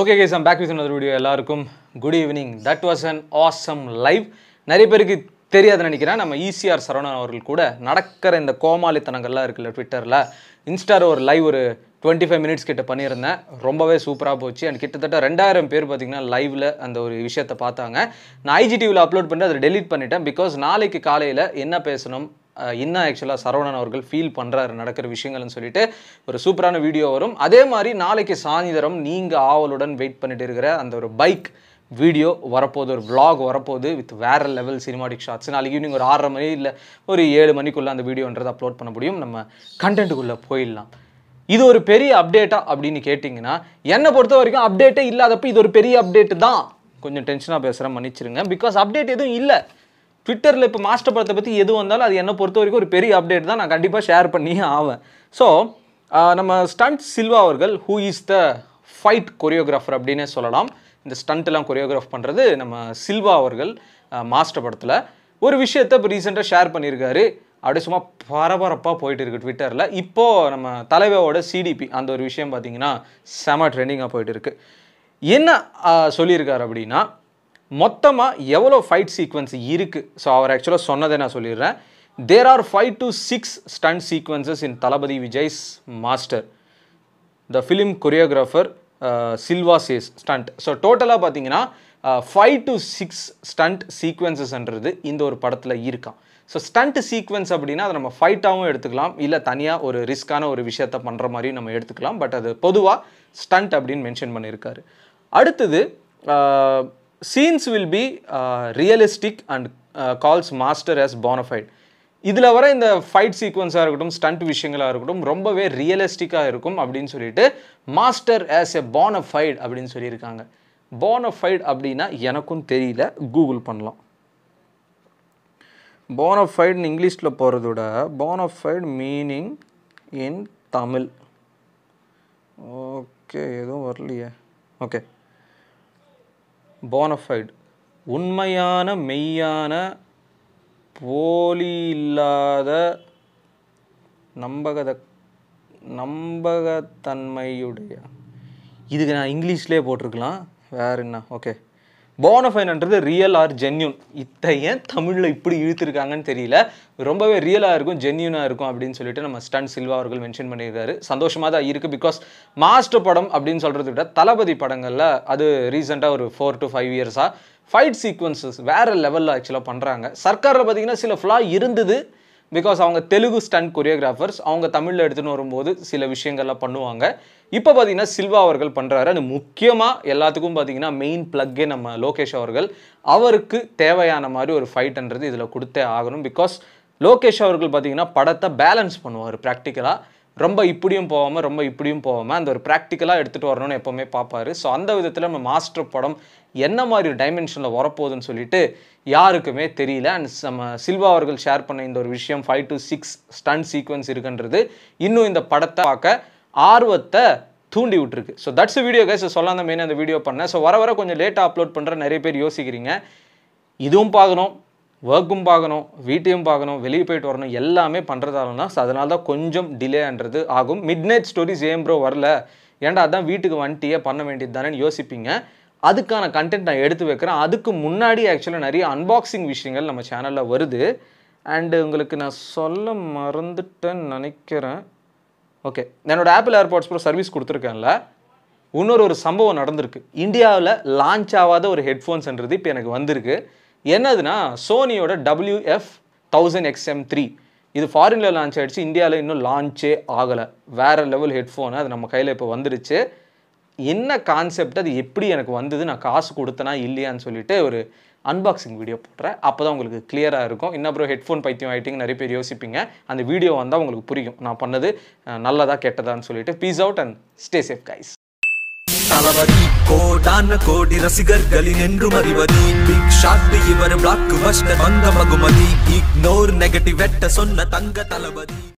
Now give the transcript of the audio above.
okay guys back with another video எல்லாருக்கும் good evening that was an awesome live நிறைய பேருக்கு தெரியாதுன்னு நினைக்கிறேன் நம்ம ஈசிஆர் e சரவணன் அவர்கள் கூட நடக்கிற இந்த கோமாளித்தனங்கள்லாம் இருக்குல்ல ட்விட்டரில் இன்ஸ்டாவில் ஒரு லைவ் ஒரு டுவெண்ட்டி ஃபைவ் மினிட்ஸ் கிட்ட பண்ணியிருந்தேன் ரொம்பவே சூப்பராக போச்சு அண்ட் கிட்டத்தட்ட ரெண்டாயிரம் பேர் பார்த்திங்கன்னா லைவில் அந்த ஒரு விஷயத்தை பார்த்தாங்க நான் ஐஜிடிவியில் அப்லோட் பண்ணிட்டு அதை டெலிட் பண்ணிட்டேன் பிகாஸ் நாளைக்கு காலையில் என்ன பேசணும் என்ன ஆக்சுவலாக சரவணன் அவர்கள் ஃபீல் பண்ணுறாரு நடக்கிற விஷயங்கள்னு சொல்லிட்டு ஒரு சூப்பரான வீடியோ வரும் அதே மாதிரி நாளைக்கு சாயந்தரம் நீங்கள் ஆவலுடன் வெயிட் பண்ணிட்டு இருக்கிற அந்த ஒரு பைக் வீடியோ வரப்போது ஒரு விளாக் வரப்போது வித் வேறு லெவல் சினிமாட்டிக் ஷார்ட்ஸ் நாளைக்கு ஈவினிங் ஒரு ஆறரை மணி இல்லை ஒரு ஏழு மணிக்குள்ளே அந்த வீடியோன்றது அப்லோட் பண்ண முடியும் நம்ம கண்டென்ட்டுக்குள்ளே போயிடலாம் இது ஒரு பெரிய அப்டேட்டா அப்படின்னு கேட்டிங்கன்னா என்னை பொறுத்த வரைக்கும் அப்டேட்டே இல்லாதப்போ இது ஒரு பெரிய அப்டேட்டு தான் கொஞ்சம் டென்ஷனாக பேசுகிறேன் மன்னிச்சிருங்க பிகாஸ் அப்டேட் எதுவும் இல்லை ட்விட்டரில் இப்போ மாஸ்டர் படத்தை பற்றி எது வந்தாலும் அது என்னை பொறுத்த வரைக்கும் ஒரு பெரிய அப்டேட் தான் நான் கண்டிப்பாக ஷேர் பண்ணியே ஆவேன் ஸோ நம்ம ஸ்டண்ட் சில்வா அவர்கள் who is the fight choreographer அப்படின்னே சொல்லலாம் இந்த ஸ்டண்ட்லாம் கொரியோகிராஃப் பண்ணுறது நம்ம சில்வா அவர்கள் மாஸ்டர் படத்தில் ஒரு விஷயத்தை இப்போ ரீசெண்டாக ஷேர் பண்ணியிருக்காரு அப்படியே சும்மா பரபரப்பாக போயிட்டு இருக்கு ட்விட்டரில் இப்போது நம்ம தலைவோட சிடிபி அந்த ஒரு விஷயம் பார்த்தீங்கன்னா செம ட்ரெண்டிங்காக போயிட்டு இருக்கு என்ன சொல்லியிருக்காரு அப்படின்னா மொத்தமாக எவ்வளோ ஃபைட் சீக்வன்ஸ் இருக்குது ஸோ அவர் ஆக்சுவலாக சொன்னதை நான் சொல்லிடுறேன் there are five to six stunt sequences in Thalapathy Vijay's Master the film choreographer Silva says stunt so டோட்டலாக பார்த்தீங்கன்னா ஃபைவ் டு சிக்ஸ் ஸ்டண்ட் சீக்வன்சஸ்ன்றது இந்த ஒரு படத்தில் இருக்கான் ஸோ ஸ்டண்ட் சீக்வன்ஸ் அப்படின்னா அதை நம்ம ஃபைட்டாகவும் எடுத்துக்கலாம் இல்லை தனியாக ஒரு ரிஸ்க்கான ஒரு விஷயத்த பண்ணுற மாதிரியும் நம்ம எடுத்துக்கலாம் பட் அது பொதுவாக ஸ்டண்ட் அப்படின்னு மென்ஷன் பண்ணியிருக்காரு அடுத்தது uh, scenes will be realistic and calls Master as bonafide இதில் வர இந்த ஃபைட் சீக்வன்ஸாக இருக்கட்டும் ஸ்டண்ட் விஷயங்களாக இருக்கட்டும் ரொம்பவே ரியலிஸ்டிக்காக இருக்கும் அப்படின்னு சொல்லிட்டு மாஸ்டர் ஆஸ் எ போனஃபைட் அப்படின்னு சொல்லியிருக்காங்க போனஃபைட் அப்படின்னா எனக்கும் தெரியல கூகுள் பண்ணலாம் போனஃபைட்னு இங்கிலீஷில் போகிறத விட bonafide meaning in Tamil okay எதுவும் வரலையே ஓகே போனஃபைடு உண்மையான மெய்யான போலி இல்லாத நம்பகத நம்பகத்தன்மையுடைய இதுக்கு நான் இங்கிலீஷ்லேயே போட்டிருக்கலாம் வேறு என்ன ஓகே போனஃபைன்ன்றது ரியல் ஆர் ஜென்யூன் இத்தை ஏன் தமிழில் இப்படி இழுத்துருக்காங்கன்னு தெரியல ரொம்பவே ரியலாக இருக்கும் ஜென்யூனாக இருக்கும் அப்படின்னு சொல்லிட்டு நம்ம ஸ்டன் சில்வா அவர்கள் மென்ஷன் பண்ணியிருக்காரு சந்தோஷமாக தான் இருக்குது பிகாஸ் மாஸ்டர் படம் அப்படின்னு சொல்கிறத விட தளபதி படங்களில் அது ரீசெண்டாக ஒரு ஃபோர் டு ஃபைவ் இயர்ஸாக ஃபைட் சீக்வன்சஸ் வேறு லெவலில் ஆக்சுவலாக பண்ணுறாங்க சர்க்காரில் பார்த்தீங்கன்னா சில ஃப்ளா இருந்தது பிகாஸ் அவங்க தெலுங்கு ஸ்டண்ட் கொரியோகிராஃபர்ஸ் அவங்க தமிழில் எடுத்துன்னு வரும்போது சில விஷயங்கள்லாம் பண்ணுவாங்க இப்போ பார்த்தீங்கன்னா சில்வா அவர்கள் பண்ணுறாரு அது முக்கியமாக எல்லாத்துக்கும் பார்த்தீங்கன்னா மெயின் ப்ளக்கே நம்ம லோகேஷ் அவர்கள் அவருக்கு தேவையான மாதிரி ஒரு ஃபைட்ன்றது இதில் கொடுத்தே ஆகணும் பிகாஸ் லோகேஷ் அவர்கள் பார்த்தீங்கன்னா படத்தை பேலன்ஸ் பண்ணுவார் ப்ராக்டிக்கலாக ரொம்ப இப்படியும் போகாமல் ரொம்ப இப்படியும் போகாமல் அந்த ஒரு ப்ராக்டிக்கலாக எடுத்துகிட்டு வரணும்னு எப்போவுமே பார்ப்பார் ஸோ அந்த விதத்தில் நம்ம மாஸ்டர் படம் என்ன மாதிரி ஒரு டைமென்ஷனில் வரப்போகுதுன்னு சொல்லிட்டு யாருக்குமே தெரியல அண்ட் நம்ம சில்வா அவர்கள் ஷேர் பண்ண இந்த ஒரு விஷயம் five to six stunt sequence இருக்குன்றது இன்னும் இந்த படத்தை பார்க்க ஆர்வத்தை தூண்டி விட்டுருக்கு ஸோ தட்ஸ் வீடியோ கேஸ் சொல்லாத மெயின் அந்த வீடியோ பண்ணேன் ஸோ வர வர கொஞ்சம் லேட்டாக அப்லோட் பண்ணுற நிறைய பேர் யோசிக்கிறீங்க இதுவும் பார்க்கணும் ஒர்க்கும் பார்க்கணும் வீட்டையும் பார்க்கணும் வெளியே போயிட்டு வரணும் எல்லாமே தான் ஸோ அதனால தான் கொஞ்சம் டிலேன்றது ஆகும் midnight stories same bro வரல ஏன்டா அதான் வீட்டுக்கு வண்டியே பண்ண வேண்டியது தானேன்னு யோசிப்பீங்க அதுக்கான கண்டென்ட் நான் எடுத்து வைக்கிறேன் அதுக்கு முன்னாடி ஆக்சுவலாக நிறைய அன்பாக்சிங் விஷயங்கள் நம்ம சேனலில் வருது அண்டு உங்களுக்கு நான் சொல்ல மறந்துட்டேன்னு நினைக்கிறேன் ஓகே என்னோடய ஆப்பிள் ஏர்பாட்ஸ் ப்ரோ சர்வீஸ் கொடுத்துருக்கேன்ல இன்னொரு ஒரு சம்பவம் நடந்திருக்கு இந்தியாவில் லான்ச் ஆகாத ஒரு ஹெட்ஃபோன்ஸ்ன்றது இப்போ எனக்கு வந்திருக்கு என்னதுன்னா சோனியோட டபிள்யூஎஃப் தௌசண்ட் எக்ஸ்எம் த்ரீ இது ஃபாரினில் லான்ச் ஆகிடுச்சு இந்தியாவில் இன்னும் லான்ச்சே ஆகலை வேறு லெவல் ஹெட்ஃபோனு அது நம்ம கையில் இப்போ வந்துடுச்சு என்ன கான்செப்ட் அது எப்படி எனக்கு வந்தது நான் காசு கொடுத்தனா இல்லையான்னு சொல்லிட்டு ஒரு அன்பாக்சிங் வீடியோ போடுறேன் அப்போ தான் உங்களுக்கு கிளியராக இருக்கும் இன்னும் அப்புறம் ஹெட்ஃபோன் பைத்தியம் ஆகிட்டிங்க நிறைய பேர் யோசிப்பீங்க அந்த வீடியோ வந்தால் உங்களுக்கு புரியும் நான் பண்ணது நல்லதாக கெட்டதான்னு சொல்லிட்டு peace out and stay safe guys அவதி கோடான கோடி ரசிகர்களின் என்று மறிவதி பிக் ஷாட் இவர் பிளாக் வந்த மகுமதி இக்னோர் நெகட்டிவ் வெட்ட சொன்ன தங்க தளபதி